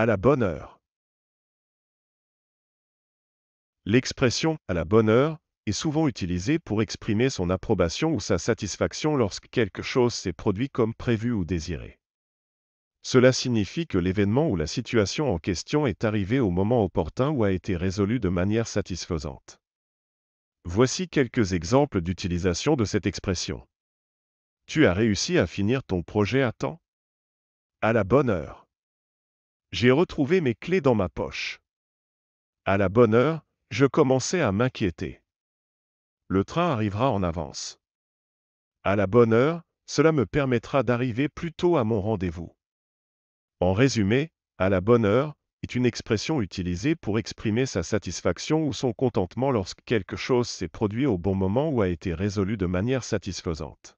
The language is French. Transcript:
à la bonne heure. L'expression à la bonne heure est souvent utilisée pour exprimer son approbation ou sa satisfaction lorsque quelque chose s'est produit comme prévu ou désiré. Cela signifie que l'événement ou la situation en question est arrivé au moment opportun ou a été résolu de manière satisfaisante. Voici quelques exemples d'utilisation de cette expression. Tu as réussi à finir ton projet à temps. À la bonne heure. J'ai retrouvé mes clés dans ma poche. À la bonne heure, je commençais à m'inquiéter. Le train arrivera en avance. À la bonne heure, cela me permettra d'arriver plus tôt à mon rendez-vous. En résumé, à la bonne heure est une expression utilisée pour exprimer sa satisfaction ou son contentement lorsque quelque chose s'est produit au bon moment ou a été résolu de manière satisfaisante.